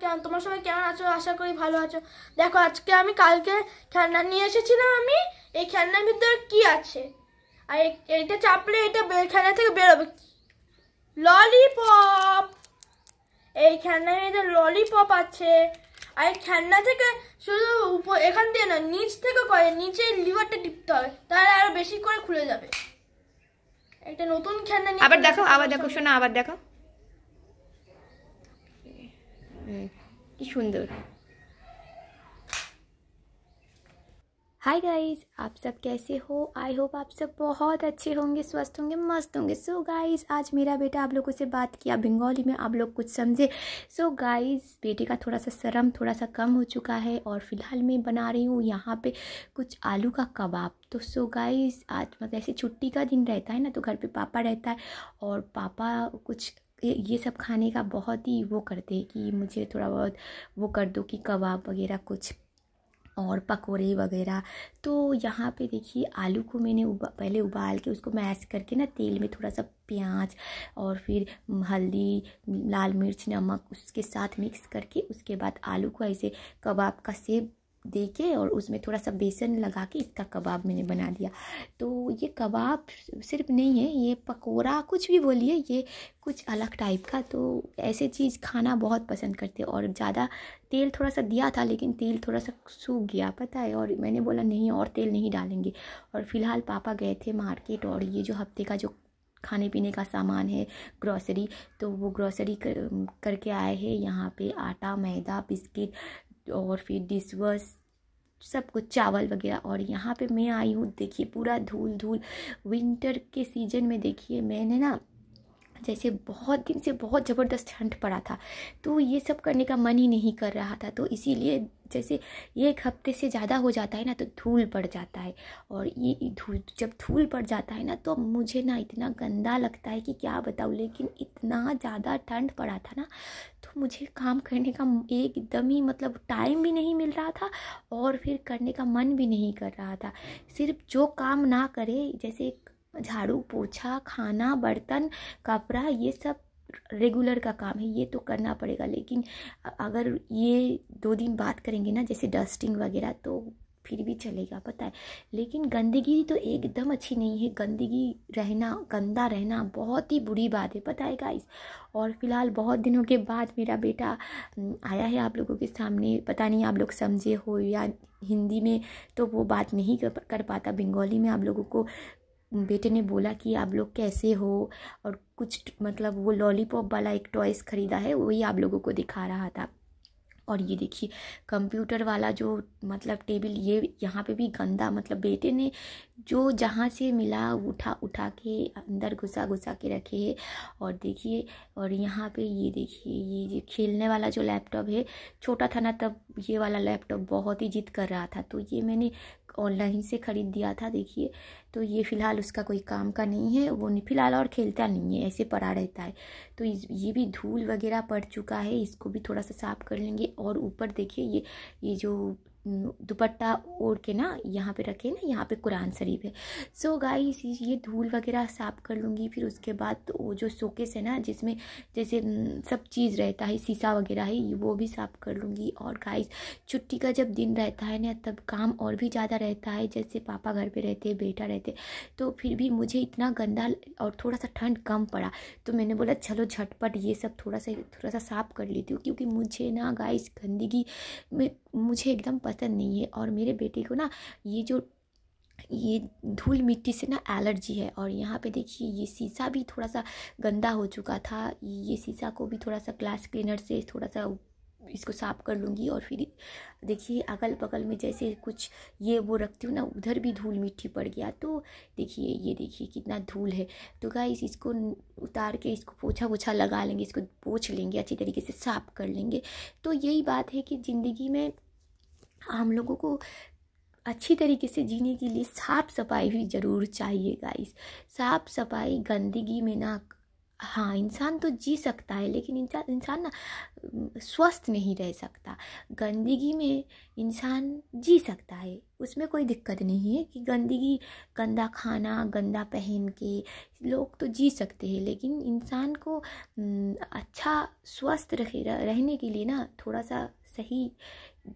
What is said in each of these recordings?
কেমন তোমার সবাই কেমন আছো আশা করি ভালো আছো দেখো আজকে আমি কালকে খেলনা নিয়ে এসেছিলাম আমি এই খেলনার ভিতরে কি আছে আর এইটা চাপলে এটা খেলনা থেকে বেরোবে ললিপপ এই খেলনার ভিতরে ললিপপ আছে আর এই খেলনা থেকে শুধু উপর এখান দিয়ে না নিচ থেকে করে নিচে লিভারটা টিপতে হবে তাহলে আরো বেশি করে খুলে যাবে একটা নতুন খেলনা আবার দেখো আবার দেখো শোনা আবার দেখো কি সুন্দর हाय गाइस आप सब कैसे हो आई होप आप सब बहुत अच्छे होंगे स्वस्थ होंगे मस्त होंगे सो so गाइस आज मेरा बेटा आप लोगों से बात किया बंगाली में आप लोग कुछ समझे सो so गाइस बेटे का थोड़ा सा शर्म थोड़ा सा कम हो चुका है और फिलहाल मैं बना रही हूँ यहाँ पे कुछ आलू का कबाब तो सो so गाइस आज मतलब ऐसे छुट्टी का दिन रहता है ना तो घर पर पापा रहता है और पापा कुछ ये सब खाने का बहुत ही वो करते हैं कि मुझे थोड़ा बहुत वो कर दो कि कबाब वगैरह कुछ और पकोड़े वगैरह तो यहाँ पे देखिए आलू को मैंने उबा, पहले उबाल के उसको मैश करके ना तेल में थोड़ा सा प्याज और फिर हल्दी लाल मिर्च नमक उसके साथ मिक्स करके उसके बाद आलू को ऐसे कबाब का सेब दे के और उसमें थोड़ा सा बेसन लगा के इसका कबाब मैंने बना दिया तो ये कबाब सिर्फ नहीं है ये पकोड़ा कुछ भी बोलिए ये कुछ अलग टाइप का तो ऐसे चीज़ खाना बहुत पसंद करते और ज़्यादा तेल थोड़ा सा दिया था लेकिन तेल थोड़ा सा सूख गया पता है और मैंने बोला नहीं और तेल नहीं डालेंगे और फिलहाल पापा गए थे मार्केट और ये जो हफ्ते का जो खाने पीने का सामान है ग्रॉसरी तो वो ग्रॉसरी कर, करके आए हैं यहाँ पे आटा मैदा बिस्किट और फिर डिश सब कुछ चावल वगैरह और यहाँ पे मैं आई हूँ देखिए पूरा धूल धूल विंटर के सीज़न में देखिए मैंने ना जैसे बहुत दिन से बहुत ज़बरदस्त ठंड पड़ा था तो ये सब करने का मन ही नहीं कर रहा था तो इसीलिए जैसे ये एक हफ्ते से ज़्यादा हो जाता है ना तो धूल पड़ जाता है और ये धूल जब धूल पड़ जाता है ना तो मुझे ना इतना गंदा लगता है कि क्या बताऊँ लेकिन इतना ज़्यादा ठंड पड़ा था ना तो मुझे काम करने का एकदम ही मतलब टाइम भी नहीं मिल रहा था और फिर करने का मन भी नहीं कर रहा था सिर्फ जो काम ना करे जैसे झाड़ू पोछा खाना बर्तन कपड़ा ये सब रेगुलर का काम है ये तो करना पड़ेगा लेकिन अगर ये दो दिन बात करेंगे ना जैसे डस्टिंग वगैरह तो फिर भी चलेगा पता है लेकिन गंदगी तो एकदम अच्छी नहीं है गंदगी रहना गंदा रहना बहुत ही बुरी बात है पता है गाइस और फिलहाल बहुत दिनों के बाद मेरा बेटा आया है आप लोगों के सामने पता नहीं आप लोग समझे हो या हिंदी में तो वो बात नहीं कर पाता बंगाली में आप लोगों को बेटे ने बोला कि आप लोग कैसे हो और कुछ मतलब वो लॉलीपॉप वाला एक टॉयस ख़रीदा है वही आप लोगों को दिखा रहा था और ये देखिए कंप्यूटर वाला जो मतलब टेबल ये यहाँ पे भी गंदा मतलब बेटे ने जो जहाँ से मिला उठा उठा के अंदर घुसा घुसा के रखे है और देखिए और यहाँ पे ये देखिए ये जो खेलने वाला जो लैपटॉप है छोटा था ना तब ये वाला लैपटॉप बहुत ही जिद कर रहा था तो ये मैंने ऑनलाइन से ख़रीद दिया था देखिए तो ये फ़िलहाल उसका कोई काम का नहीं है वो फ़िलहाल और खेलता नहीं है ऐसे पड़ा रहता है तो ये भी धूल वगैरह पड़ चुका है इसको भी थोड़ा सा साफ़ कर लेंगे और ऊपर देखिए ये ये जो दुपट्टा ओढ़ के ना यहाँ पे रखे ना यहाँ पे कुरान शरीफ है सो so गाइस ये धूल वगैरह साफ़ कर लूँगी फिर उसके बाद तो वो जो सोकेस है ना जिसमें जैसे सब चीज़ रहता है शीशा वगैरह है वो भी साफ़ कर लूँगी और गाइस छुट्टी का जब दिन रहता है ना तब काम और भी ज़्यादा रहता है जैसे पापा घर पर रहते बेटा रहते तो फिर भी मुझे इतना गंदा और थोड़ा सा ठंड कम पड़ा तो मैंने बोला चलो झटपट ये सब थोड़ा सा थोड़ा सा साफ़ कर लेती हूँ क्योंकि मुझे ना गाइस गंदगी में मुझे एकदम पसंद नहीं है और मेरे बेटे को ना ये जो ये धूल मिट्टी से ना एलर्जी है और यहाँ पे देखिए ये शीशा भी थोड़ा सा गंदा हो चुका था ये शीशा को भी थोड़ा सा ग्लास क्लीनर से थोड़ा सा इसको साफ कर लूँगी और फिर देखिए अगल बगल में जैसे कुछ ये वो रखती हूँ ना उधर भी धूल मिट्टी पड़ गया तो देखिए ये देखिए कितना धूल है तो गाइस इसको उतार के इसको पोछा वोछा लगा लेंगे इसको पोछ लेंगे अच्छी तरीके से साफ कर लेंगे तो यही बात है कि ज़िंदगी में हम लोगों को अच्छी तरीके से जीने के लिए साफ़ सफाई भी ज़रूर चाहिए गाइस साफ़ सफाई गंदगी में ना हाँ इंसान तो जी सकता है लेकिन इंसान इंसान ना स्वस्थ नहीं रह सकता गंदगी में इंसान जी सकता है उसमें कोई दिक्कत नहीं है कि गंदगी गंदा खाना गंदा पहन के लोग तो जी सकते हैं लेकिन इंसान को अच्छा स्वस्थ रहने के लिए ना थोड़ा सा सही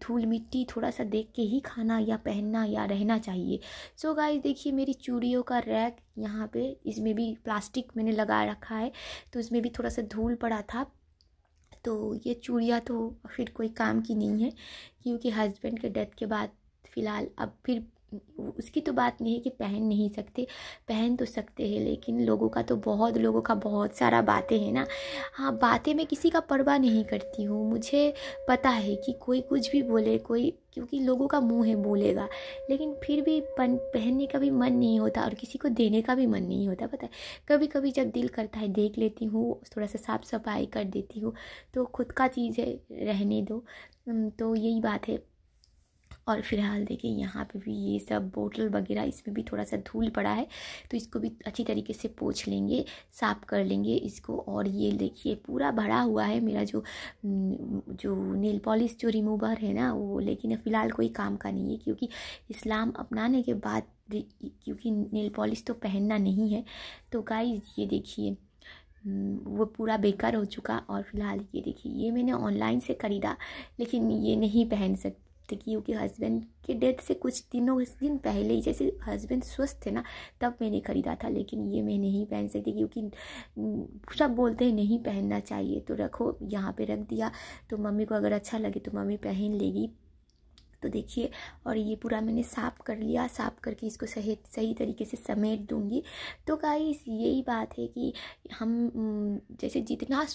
धूल मिट्टी थोड़ा सा देख के ही खाना या पहनना या रहना चाहिए सो गाय गाइस देखिए मेरी चूड़ियों का रैक यहाँ पे इसमें भी प्लास्टिक मैंने लगा रखा है तो इसमें भी थोड़ा सा धूल पड़ा था तो ये चूड़ियाँ तो फिर कोई काम की नहीं है क्योंकि हस्बैंड के डेथ के बाद फ़िलहाल अब फिर उसकी तो बात नहीं है कि पहन नहीं सकते पहन तो सकते हैं लेकिन लोगों का तो बहुत लोगों का बहुत सारा बातें हैं ना हाँ बातें मैं किसी का परवाह नहीं करती हूँ मुझे पता है कि कोई कुछ भी बोले कोई क्योंकि लोगों का मुंह है बोलेगा लेकिन फिर भी पन पहनने का भी मन नहीं होता और किसी को देने का भी मन नहीं होता पता है कभी कभी जब दिल करता है देख लेती हूँ थोड़ा सा साफ़ सफाई कर देती हूँ तो खुद का चीज़ है रहने दो तो यही बात है और फिलहाल देखिए यहाँ पे भी ये सब बोतल वगैरह इसमें भी थोड़ा सा धूल पड़ा है तो इसको भी अच्छी तरीके से पोछ लेंगे साफ़ कर लेंगे इसको और ये देखिए पूरा भरा हुआ है मेरा जो जो नेल पॉलिश जो रिमूवर है ना वो लेकिन फ़िलहाल कोई काम का नहीं है क्योंकि इस्लाम अपनाने के बाद क्योंकि नेल पॉलिश तो पहनना नहीं है तो गाई ये देखिए वो पूरा बेकार हो चुका और फिलहाल ये देखिए ये मैंने ऑनलाइन से ख़रीदा लेकिन ये नहीं पहन सकती थे कि क्योंकि हस्बैंड के डेथ से कुछ दिनों दिन पहले ही जैसे हस्बैंड स्वस्थ थे ना तब मैंने ख़रीदा था लेकिन ये मैं नहीं पहन सकती क्योंकि हम्म, सब बोलते हैं नहीं पहनना चाहिए तो रखो यहाँ पे रख दिया तो मम्मी को अगर अच्छा लगे तो मम्मी पहन लेगी तो देखिए और ये पूरा मैंने साफ़ कर लिया साफ़ करके इसको सही सही तरीके से समेट दूँगी तो गाइस यही बात है कि हम जैसे जितना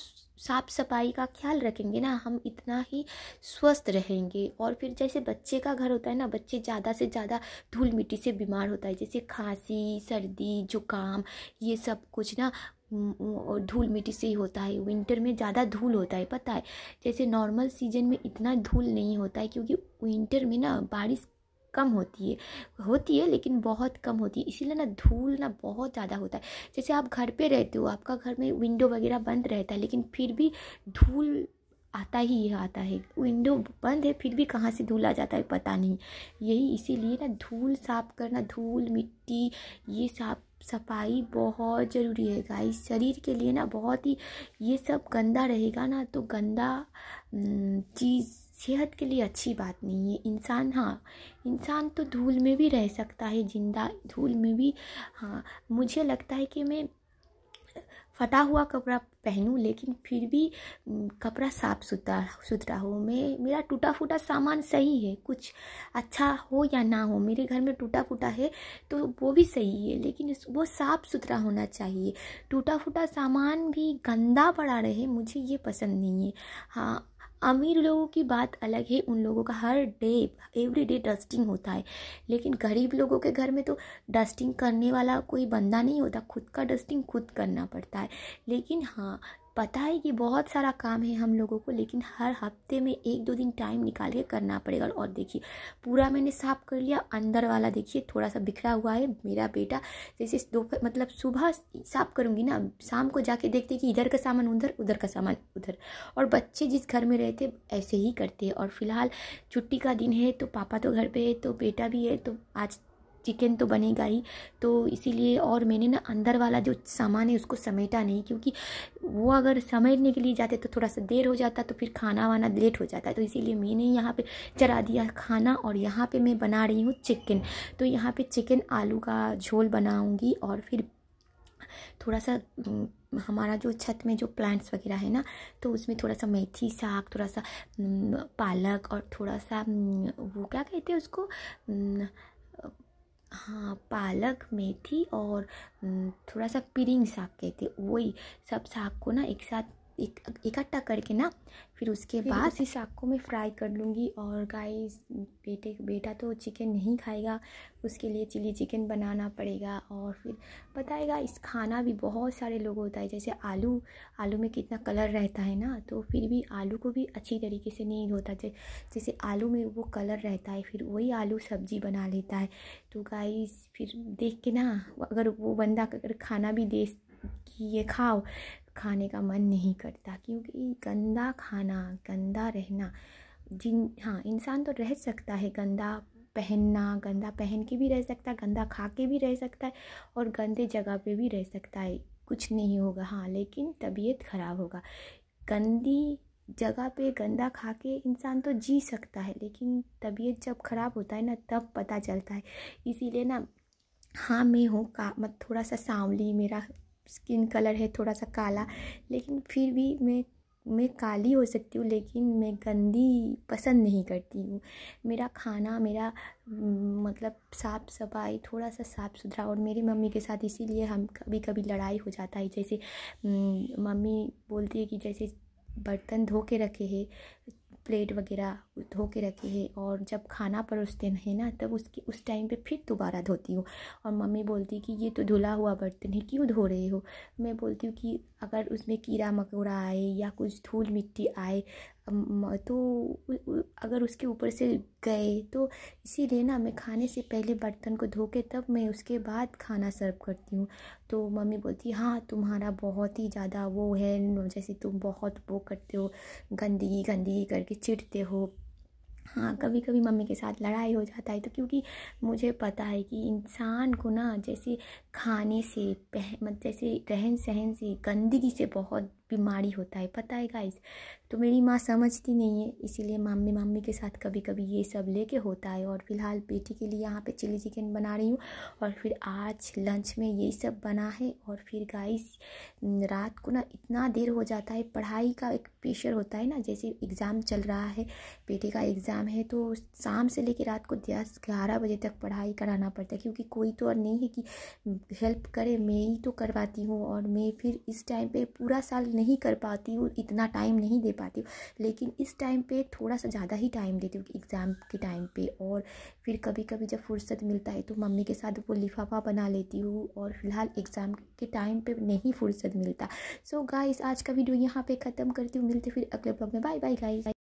साफ़ सफाई का ख्याल रखेंगे ना हम इतना ही स्वस्थ रहेंगे और फिर जैसे बच्चे का घर होता है ना बच्चे ज़्यादा से ज़्यादा धूल मिट्टी से बीमार होता है जैसे खांसी सर्दी जुकाम ये सब कुछ ना धूल मिट्टी से ही होता है विंटर में ज़्यादा धूल होता है पता है जैसे नॉर्मल सीजन में इतना धूल नहीं होता है क्योंकि विंटर में ना बारिश कम होती है होती है लेकिन बहुत कम होती है इसीलिए ना धूल ना बहुत ज़्यादा होता है जैसे आप घर पे रहते हो आपका घर में विंडो वगैरह बंद रहता है लेकिन फिर भी धूल आता ही आता है विंडो बंद है फिर भी कहाँ से धूल आ जाता है पता नहीं यही इसीलिए ना धूल साफ़ करना धूल मिट्टी ये साफ सफाई बहुत ज़रूरी है गाइस शरीर के लिए ना बहुत ही ये सब गंदा रहेगा ना तो गंदा चीज़ सेहत के लिए अच्छी बात नहीं है इंसान हाँ इंसान तो धूल में भी रह सकता है जिंदा धूल में भी हाँ मुझे लगता है कि मैं फटा हुआ कपड़ा पहनूं लेकिन फिर भी कपड़ा साफ सुथरा सुथरा हो मैं मेरा टूटा फूटा सामान सही है कुछ अच्छा हो या ना हो मेरे घर में टूटा फूटा है तो वो भी सही है लेकिन वो साफ़ सुथरा होना चाहिए टूटा फूटा सामान भी गंदा पड़ा रहे मुझे ये पसंद नहीं है हाँ अमीर लोगों की बात अलग है उन लोगों का हर डे एवरी डे डस्टिंग होता है लेकिन गरीब लोगों के घर में तो डस्टिंग करने वाला कोई बंदा नहीं होता खुद का डस्टिंग खुद करना पड़ता है लेकिन हाँ पता है कि बहुत सारा काम है हम लोगों को लेकिन हर हफ्ते में एक दो दिन टाइम निकाल के करना पड़ेगा और देखिए पूरा मैंने साफ़ कर लिया अंदर वाला देखिए थोड़ा सा बिखरा हुआ है मेरा बेटा जैसे दोपहर मतलब सुबह साफ़ करूँगी ना शाम को जाके देखते कि इधर का सामान उधर उधर का सामान उधर और बच्चे जिस घर में रहते ऐसे ही करते हैं और फिलहाल छुट्टी का दिन है तो पापा तो घर पर है तो बेटा भी है तो आज चिकन तो बनेगा ही तो इसीलिए और मैंने ना अंदर वाला जो सामान है उसको समेटा नहीं क्योंकि वो अगर समेटने के लिए जाते तो थोड़ा सा देर हो जाता तो फिर खाना वाना लेट हो जाता तो इसीलिए मैंने यहाँ पे चरा दिया खाना और यहाँ पे मैं बना रही हूँ चिकन तो यहाँ पे चिकन आलू का झोल बनाऊँगी और फिर थोड़ा सा हमारा जो छत में जो प्लांट्स वगैरह है ना तो उसमें थोड़ा सा मेथी साग थोड़ा सा पालक और थोड़ा सा वो क्या कहते हैं उसको हाँ पालक मेथी और थोड़ा सा पिरिंग साग कहते वही सब साग को ना एक साथ इकट्ठा करके ना फिर उसके बाद इस शाक को मैं फ्राई कर लूँगी और गाइस बेटे बेटा तो चिकन नहीं खाएगा उसके लिए चिली चिकन बनाना पड़ेगा और फिर बताएगा इस खाना भी बहुत सारे लोग होता है जैसे आलू आलू में कितना कलर रहता है ना तो फिर भी आलू को भी अच्छी तरीके से नहीं होता जैसे आलू में वो कलर रहता है फिर वही आलू सब्जी बना लेता है तो गाइस फिर देख के ना अगर वो बंदा अगर खाना भी दे कि ये खाओ खाने का मन नहीं करता क्योंकि गंदा खाना गंदा रहना जिन हाँ इंसान तो रह सकता है गंदा पहनना गंदा पहन के भी रह सकता है गंदा खा के भी रह सकता है और गंदे जगह पे भी रह सकता है कुछ नहीं होगा हाँ लेकिन तबीयत ख़राब होगा गंदी जगह पे गंदा खा के इंसान तो जी सकता है लेकिन तबीयत जब ख़राब होता है ना तब पता चलता है इसीलिए ना हाँ मैं हूँ का मत थोड़ा सा सांवली मेरा स्किन कलर है थोड़ा सा काला लेकिन फिर भी मैं मैं काली हो सकती हूँ लेकिन मैं गंदी पसंद नहीं करती हूँ मेरा खाना मेरा मतलब साफ़ सफाई थोड़ा सा साफ़ सुथरा और मेरी मम्मी के साथ इसीलिए हम कभी कभी लड़ाई हो जाता है जैसे मम्मी बोलती है कि जैसे बर्तन धो के रखे हैं प्लेट वगैरह धो के रखी है और जब खाना परोसते हैं ना तब उसकी उस टाइम पे फिर दोबारा धोती हूँ और मम्मी बोलती कि ये तो धुला हुआ बर्तन है क्यों धो रहे हो मैं बोलती हूँ कि अगर उसमें कीड़ा मकोड़ा आए या कुछ धूल मिट्टी आए तो अगर उसके ऊपर से गए तो इसीलिए ना मैं खाने से पहले बर्तन को धो के तब मैं उसके बाद खाना सर्व करती हूँ तो मम्मी बोलती हाँ तुम्हारा बहुत ही ज़्यादा वो है जैसे तुम बहुत वो करते हो गंदगी गंदगी करके चिढ़ते हो हाँ कभी कभी मम्मी के साथ लड़ाई हो जाता है तो क्योंकि मुझे पता है कि इंसान को ना जैसे खाने से पह मतलब जैसे रहन सहन से गंदगी से बहुत बीमारी होता है पता है गाइस तो मेरी माँ समझती नहीं है इसीलिए मम्मी मम्मी के साथ कभी कभी ये सब लेके होता है और फिलहाल बेटी के लिए यहाँ पे चिली चिकन बना रही हूँ और फिर आज लंच में यही सब बना है और फिर गाइस रात को ना इतना देर हो जाता है पढ़ाई का एक प्रेशर होता है ना जैसे एग्ज़ाम चल रहा है बेटे का एग्ज़ाम है तो शाम से लेकर रात को दस ग्यारह बजे तक पढ़ाई कराना पड़ता है क्योंकि कोई तो और नहीं है कि हेल्प करे मैं ही तो करवाती हूँ और मैं फिर इस टाइम पर पूरा साल नहीं नहीं कर पाती हूँ इतना टाइम नहीं दे पाती हूँ लेकिन इस टाइम पे थोड़ा सा ज़्यादा ही टाइम देती हूँ एग्ज़ाम के टाइम पे और फिर कभी कभी जब फुर्सत मिलता है तो मम्मी के साथ वो लिफाफा बना लेती हूँ और फिलहाल एग्ज़ाम के टाइम पर नहीं फुर्सत मिलता सो so गाइस आज का वीडियो यहाँ पर ख़त्म करती हूँ मिलते फिर अगले ब्लॉग में बाय बाय गाइज